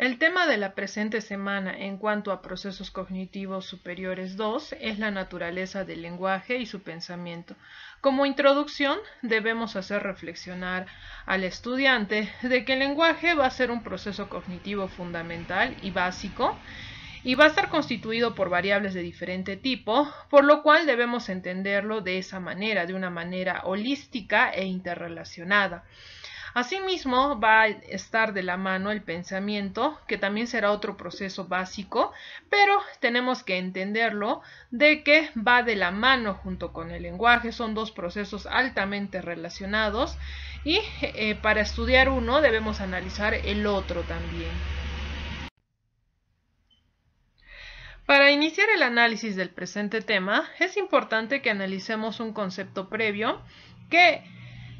El tema de la presente semana en cuanto a procesos cognitivos superiores 2 es la naturaleza del lenguaje y su pensamiento. Como introducción, debemos hacer reflexionar al estudiante de que el lenguaje va a ser un proceso cognitivo fundamental y básico y va a estar constituido por variables de diferente tipo, por lo cual debemos entenderlo de esa manera, de una manera holística e interrelacionada. Asimismo, va a estar de la mano el pensamiento, que también será otro proceso básico, pero tenemos que entenderlo de que va de la mano junto con el lenguaje, son dos procesos altamente relacionados y eh, para estudiar uno debemos analizar el otro también. Para iniciar el análisis del presente tema, es importante que analicemos un concepto previo que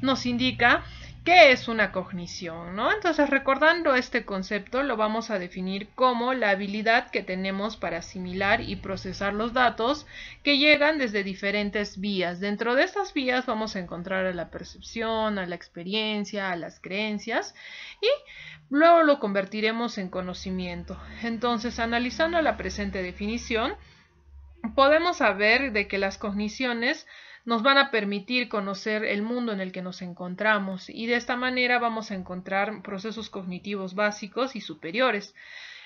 nos indica ¿Qué es una cognición? ¿no? Entonces, recordando este concepto, lo vamos a definir como la habilidad que tenemos para asimilar y procesar los datos que llegan desde diferentes vías. Dentro de estas vías vamos a encontrar a la percepción, a la experiencia, a las creencias y luego lo convertiremos en conocimiento. Entonces, analizando la presente definición, podemos saber de que las cogniciones nos van a permitir conocer el mundo en el que nos encontramos y de esta manera vamos a encontrar procesos cognitivos básicos y superiores.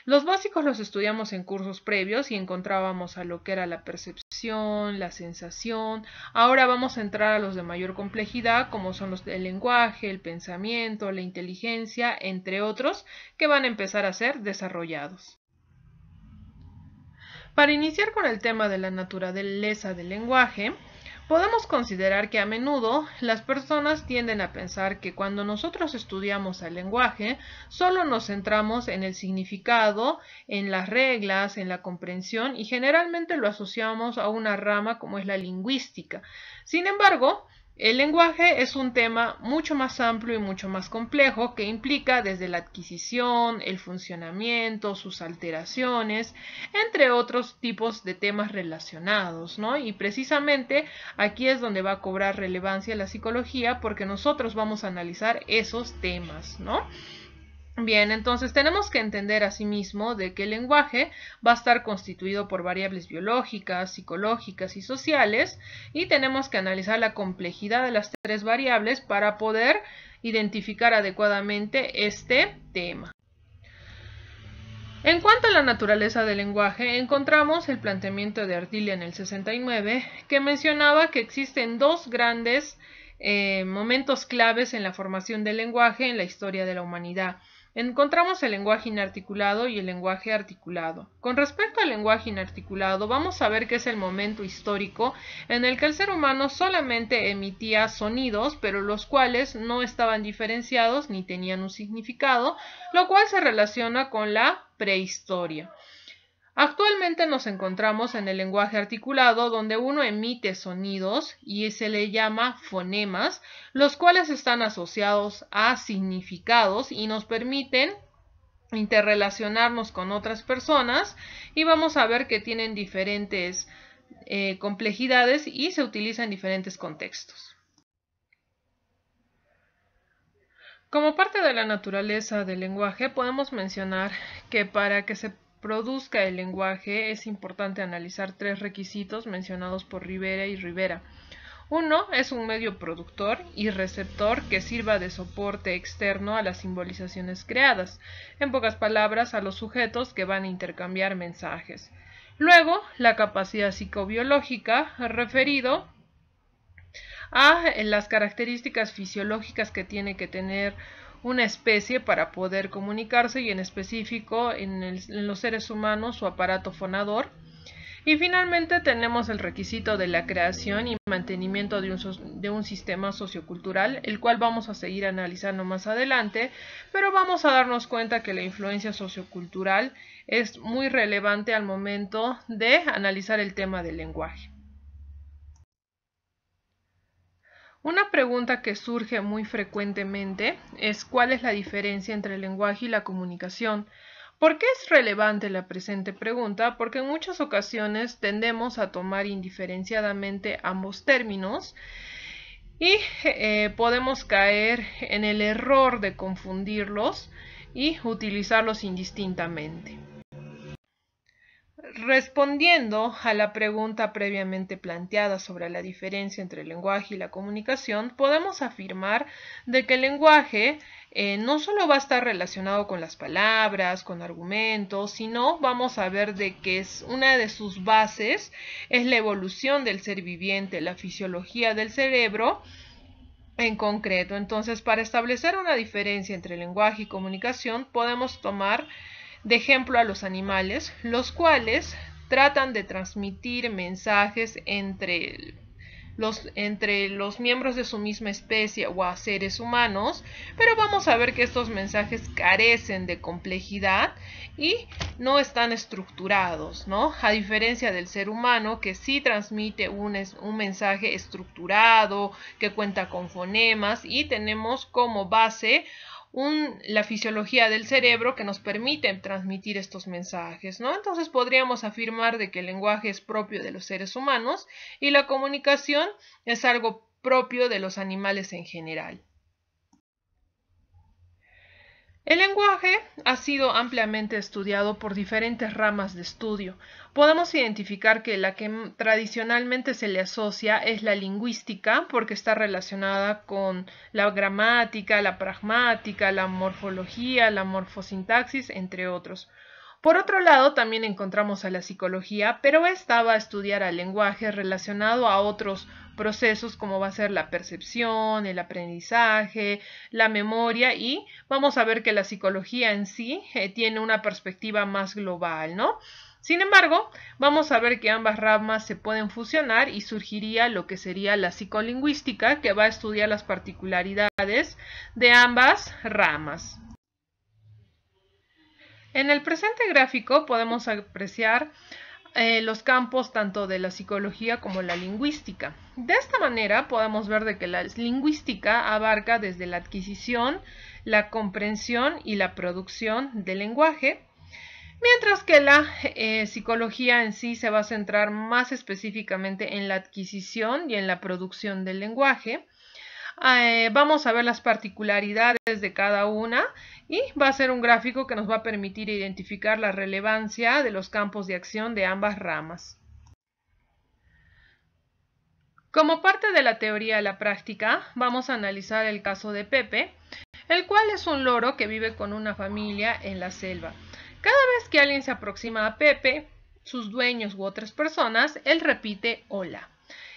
Los básicos los estudiamos en cursos previos y encontrábamos a lo que era la percepción, la sensación. Ahora vamos a entrar a los de mayor complejidad, como son los del lenguaje, el pensamiento, la inteligencia, entre otros, que van a empezar a ser desarrollados. Para iniciar con el tema de la naturaleza del lenguaje, Podemos considerar que a menudo las personas tienden a pensar que cuando nosotros estudiamos el lenguaje solo nos centramos en el significado, en las reglas, en la comprensión y generalmente lo asociamos a una rama como es la lingüística. Sin embargo, el lenguaje es un tema mucho más amplio y mucho más complejo que implica desde la adquisición, el funcionamiento, sus alteraciones, entre otros tipos de temas relacionados, ¿no? Y precisamente aquí es donde va a cobrar relevancia la psicología porque nosotros vamos a analizar esos temas, ¿no? Bien, entonces tenemos que entender asimismo de que el lenguaje va a estar constituido por variables biológicas, psicológicas y sociales y tenemos que analizar la complejidad de las tres variables para poder identificar adecuadamente este tema. En cuanto a la naturaleza del lenguaje, encontramos el planteamiento de Ardilia en el 69 que mencionaba que existen dos grandes eh, momentos claves en la formación del lenguaje en la historia de la humanidad Encontramos el lenguaje inarticulado y el lenguaje articulado. Con respecto al lenguaje inarticulado, vamos a ver que es el momento histórico en el que el ser humano solamente emitía sonidos, pero los cuales no estaban diferenciados ni tenían un significado, lo cual se relaciona con la prehistoria. Actualmente nos encontramos en el lenguaje articulado donde uno emite sonidos y se le llama fonemas, los cuales están asociados a significados y nos permiten interrelacionarnos con otras personas y vamos a ver que tienen diferentes eh, complejidades y se utilizan en diferentes contextos. Como parte de la naturaleza del lenguaje podemos mencionar que para que se produzca el lenguaje es importante analizar tres requisitos mencionados por Rivera y Rivera. Uno es un medio productor y receptor que sirva de soporte externo a las simbolizaciones creadas, en pocas palabras a los sujetos que van a intercambiar mensajes. Luego, la capacidad psicobiológica, referido a las características fisiológicas que tiene que tener una especie para poder comunicarse y en específico en, los seres humanos su aparato fonador. Y finalmente tenemos el requisito de la creación y mantenimiento de un, sistema sociocultural, el cual vamos a seguir analizando más adelante, pero vamos a darnos cuenta que la influencia sociocultural es muy relevante al momento de analizar el tema del lenguaje. Una pregunta que surge muy frecuentemente es cuál es la diferencia entre el lenguaje y la comunicación. ¿Por qué es relevante la presente pregunta? Porque en muchas ocasiones tendemos a tomar indiferenciadamente ambos términos y eh, podemos caer en el error de confundirlos y utilizarlos indistintamente. Respondiendo a la pregunta previamente planteada sobre la diferencia entre el lenguaje y la comunicación, podemos afirmar de que el lenguaje eh, no solo va a estar relacionado con las palabras, con argumentos, sino vamos a ver de que es una de sus bases es la evolución del ser viviente, la fisiología del cerebro, en concreto. Entonces, para establecer una diferencia entre lenguaje y comunicación, podemos tomar de ejemplo a los animales, los cuales tratan de transmitir mensajes entre los, entre los miembros de su misma especie o a seres humanos, pero vamos a ver que estos mensajes carecen de complejidad y no están estructurados, ¿no? A diferencia del ser humano que sí transmite un, un mensaje estructurado, que cuenta con fonemas y tenemos como base la fisiología del cerebro que nos permite transmitir estos mensajes, ¿no? Entonces podríamos afirmar de que el lenguaje es propio de los seres humanos y la comunicación es algo propio de los animales en general. El lenguaje ha sido ampliamente estudiado por diferentes ramas de estudio. Podemos identificar que la que tradicionalmente se le asocia es la lingüística, porque está relacionada con la gramática, la pragmática, la morfología, la morfosintaxis, entre otros. Por otro lado, también encontramos a la psicología, pero esta va a estudiar al lenguaje relacionado a otros procesos como va a ser la percepción, el aprendizaje, la memoria y vamos a ver que la psicología en sí eh, tiene una perspectiva más global, ¿no? Sin embargo, vamos a ver que ambas ramas se pueden fusionar y surgiría lo que sería la psicolingüística, que va a estudiar las particularidades de ambas ramas. En el presente gráfico podemos apreciar eh, los campos tanto de la psicología como la lingüística. De esta manera podemos ver de que la lingüística abarca desde la adquisición, la comprensión y la producción del lenguaje, mientras que la eh, psicología en sí se va a centrar más específicamente en la adquisición y en la producción del lenguaje. Eh, vamos a ver las particularidades de cada una y va a ser un gráfico que nos va a permitir identificar la relevancia de los campos de acción de ambas ramas. Como parte de la teoría de la práctica, vamos a analizar el caso de Pepe, el cual es un loro que vive con una familia en la selva. Cada vez que alguien se aproxima a Pepe, sus dueños u otras personas, él repite hola.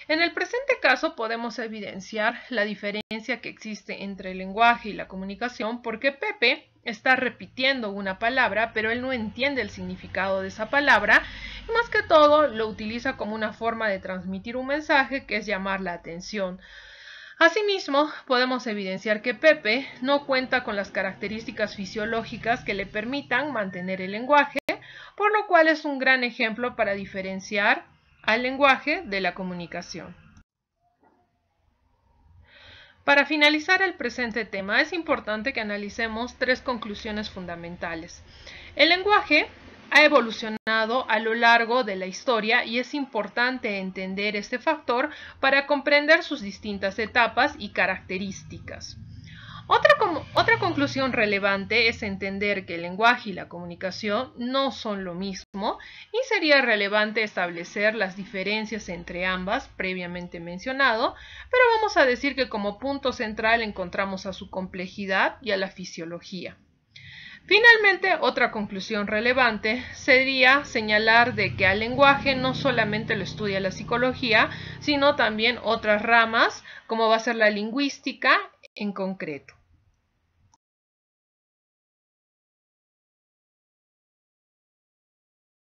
En el presente caso podemos evidenciar la diferencia que existe entre el lenguaje y la comunicación porque Pepe está repitiendo una palabra, pero él no entiende el significado de esa palabra y más que todo lo utiliza como una forma de transmitir un mensaje que es llamar la atención. Asimismo, podemos evidenciar que Pepe no cuenta con las características fisiológicas que le permitan mantener el lenguaje, por lo cual es un gran ejemplo para diferenciar al lenguaje de la comunicación. Para finalizar el presente tema, es importante que analicemos tres conclusiones fundamentales. El lenguaje ha evolucionado a lo largo de la historia y es importante entender este factor para comprender sus distintas etapas y características. Otra, conclusión relevante es entender que el lenguaje y la comunicación no son lo mismo y sería relevante establecer las diferencias entre ambas previamente mencionado, pero vamos a decir que como punto central encontramos a su complejidad y a la fisiología. Finalmente, otra conclusión relevante sería señalar de que al lenguaje no solamente lo estudia la psicología, sino también otras ramas, como va a ser la lingüística en concreto.